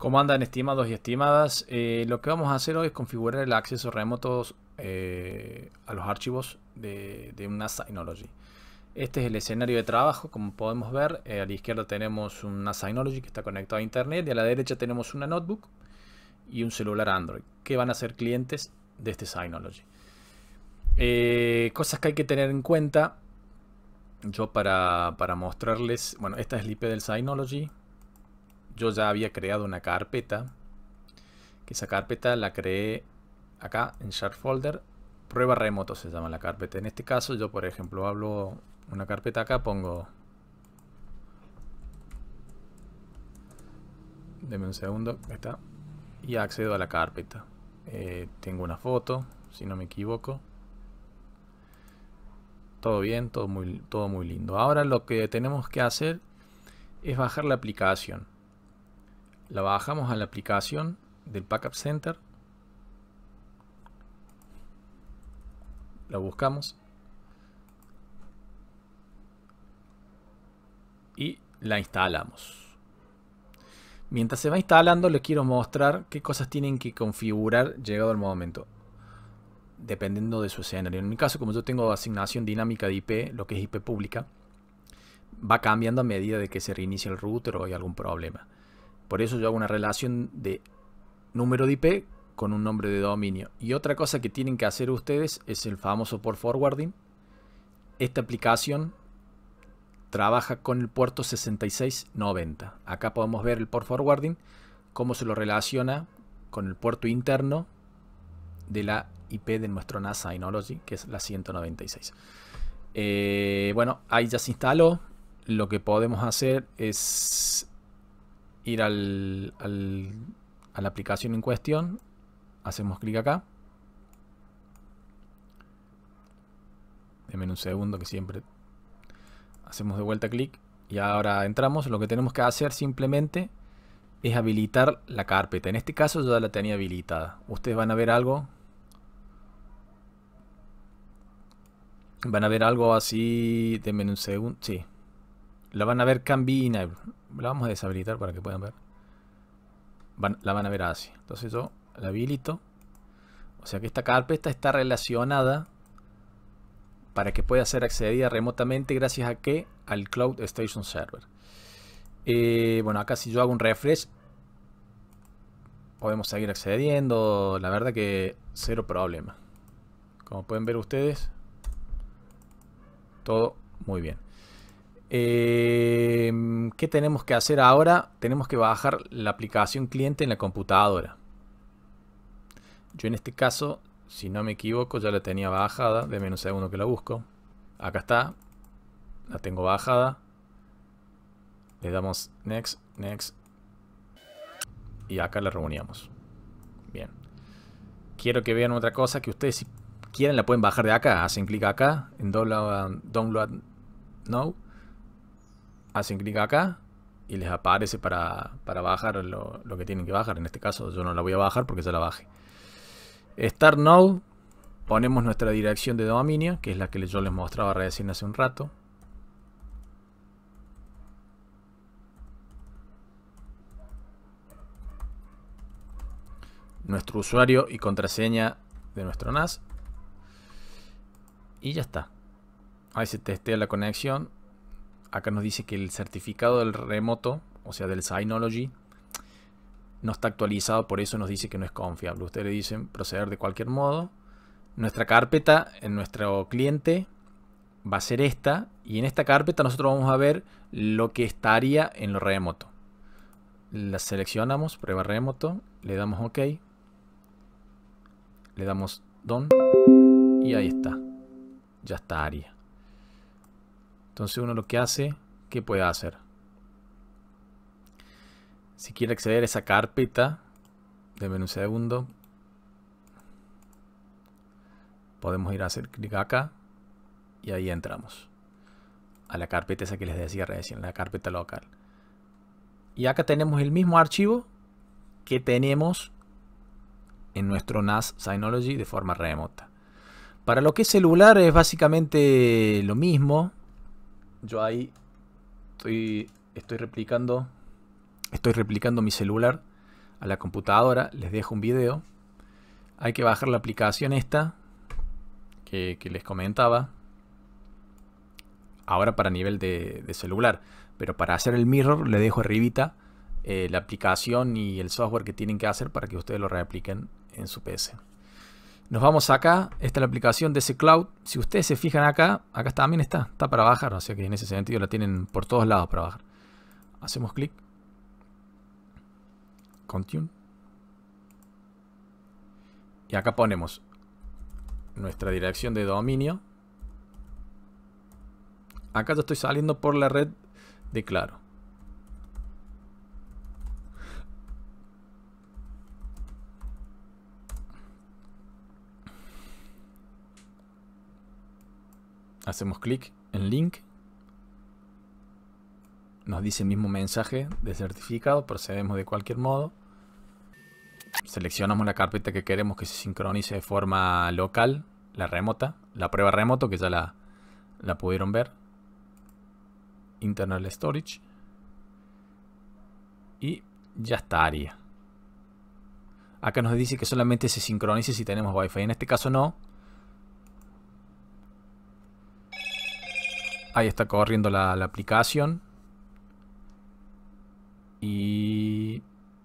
¿Cómo andan estimados y estimadas? Eh, lo que vamos a hacer hoy es configurar el acceso remoto eh, a los archivos de, una Synology. Este es el escenario de trabajo, como podemos ver. Eh, a la izquierda tenemos una Synology que está conectada a internet y a la derecha tenemos una notebook y un celular Android, que van a ser clientes de este Synology. cosas que hay que tener en cuenta. Yo para, para mostrarles, bueno, esta es la IP del Synology, yo ya había creado una carpeta, que esa carpeta la creé acá en Share Folder, prueba remoto se llama la carpeta. En este caso yo, por ejemplo, hablo una carpeta acá, pongo... Deme un segundo, está. Y accedo a la carpeta. Eh, tengo una foto, si no me equivoco. Todo bien, todo muy, todo muy lindo. Ahora lo que tenemos que hacer es bajar la aplicación la bajamos a la aplicación del Backup Center, la buscamos y la instalamos. Mientras se va instalando les quiero mostrar qué cosas tienen que configurar llegado el momento. Dependiendo de su escenario. En mi caso, como yo tengo asignación dinámica de IP, lo que es IP pública, va cambiando a medida de que se reinicia el router o hay algún problema. Por eso yo hago una relación de número de IP con un nombre de dominio. Y otra cosa que tienen que hacer ustedes es el famoso port forwarding. Esta aplicación trabaja con el puerto 6690. Acá podemos ver el port forwarding, cómo se lo relaciona con el puerto interno de la IP de nuestro NASA Synology, que es la 196. Eh, bueno, ahí ya se instaló. Lo que podemos hacer es ir al, a la aplicación en cuestión, hacemos clic acá. Denme un segundo que siempre hacemos de vuelta clic y ahora entramos. Lo que tenemos que hacer simplemente es habilitar la carpeta. En este caso yo ya la tenía habilitada. Ustedes van a ver algo. Van a ver algo así. Denme un segundo. Sí, la van a ver Cambina. La vamos a deshabilitar para que puedan ver. la van a ver así. Entonces yo la habilito. O sea que esta carpeta está relacionada para que pueda ser accedida remotamente gracias a que al Cloud Station Server. Eh, bueno, acá si yo hago un refresh podemos seguir accediendo. La verdad que cero problema. Como pueden ver ustedes, todo muy bien. Em, ¿Qué tenemos que hacer ahora? Tenemos que bajar la aplicación cliente en la computadora. Yo en este caso, si no me equivoco, ya la tenía bajada. De menos segundo que la busco. Acá está. La tengo bajada. Le damos next, next. Y acá la reuníamos. Bien. Quiero que vean otra cosa que ustedes si quieren la pueden bajar de acá. Hacen clic acá en download, download now hacen clic acá y les aparece para, bajar lo, lo, que tienen que bajar. En este caso yo no la voy a bajar porque ya la bajé. Start now ponemos nuestra dirección de dominio, que es la que yo les mostraba recién hace un rato. Nuestro usuario y contraseña de nuestro NAS. Y ya está. Ahí se testea la conexión acá nos dice que el certificado del remoto, o sea, del Synology, no está actualizado, por eso nos dice que no es confiable. Ustedes le dicen proceder de cualquier modo. Nuestra carpeta en nuestro cliente va a ser esta y en esta carpeta nosotros vamos a ver lo que estaría en lo remoto. La seleccionamos, prueba remoto, le damos OK, le damos DON. y ahí está, ya está estaría. Entonces uno lo que hace, ¿qué puede hacer? Si quiere acceder a esa carpeta, de un segundo. Podemos ir a hacer clic acá y ahí entramos. A la carpeta esa que les decía recién, la carpeta local. Y acá tenemos el mismo archivo que tenemos en nuestro NAS Synology de forma remota. Para lo que es celular es básicamente lo mismo yo ahí estoy, estoy replicando, estoy replicando mi celular a la computadora, les dejo un video. Hay que bajar la aplicación esta que, les comentaba. Ahora para nivel de, celular. Pero para hacer el mirror le dejo arribita eh, la aplicación y el software que tienen que hacer para que ustedes lo reapliquen en su PC. Nos vamos acá, esta es la aplicación de ese cloud. Si ustedes se fijan acá, acá también está, está para bajar, o sea que en ese sentido la tienen por todos lados para bajar. Hacemos clic. Continue. Y acá ponemos nuestra dirección de dominio. Acá yo estoy saliendo por la red de Claro. Hacemos clic en link. Nos dice el mismo mensaje de certificado. Procedemos de cualquier modo. Seleccionamos la carpeta que queremos que se sincronice de forma local. La remota. La prueba remoto que ya la, pudieron ver. Internal Storage. Y ya estaría. Acá nos dice que solamente se sincronice si tenemos wifi fi En este caso no, Ahí está corriendo la, aplicación. Y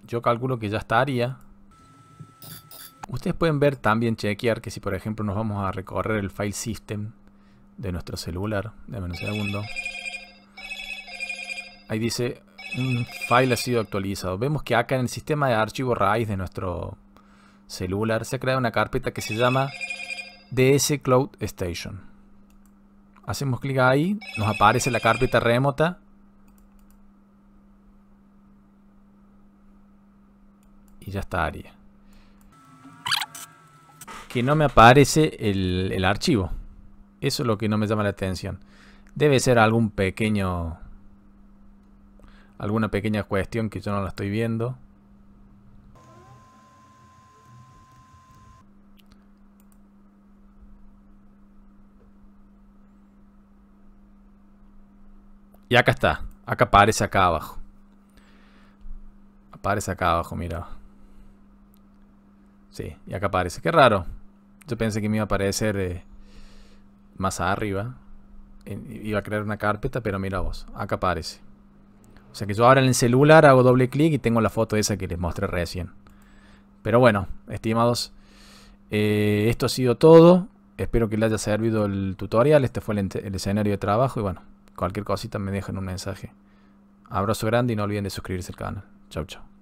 yo calculo que ya estaría. Ustedes pueden ver también, chequear, que si por ejemplo nos vamos a recorrer el file system de nuestro celular, de un segundo. Ahí dice, un file ha sido actualizado. Vemos que acá en el sistema de archivo raíz de nuestro celular se ha creado una carpeta que se llama DS Cloud Station. Hacemos clic ahí, nos aparece la carpeta remota. Y ya estaría. Que no me aparece el, el archivo. Eso es lo que no me llama la atención. Debe ser algún pequeño... Alguna pequeña cuestión que yo no la estoy viendo. Y acá está. Acá aparece acá abajo. Aparece acá abajo, mira. Sí, y acá aparece. Qué raro. Yo pensé que me iba a aparecer eh, más arriba. Iba a crear una carpeta, pero mira vos. Acá aparece. O sea que yo ahora en el celular hago doble clic y tengo la foto esa que les mostré recién. Pero bueno, estimados, eh, esto ha sido todo. Espero que les haya servido el tutorial. Este fue el escenario de trabajo y bueno, Cualquier cosita me dejan un mensaje. Abrazo grande y no olviden de suscribirse al canal. Chau, chau.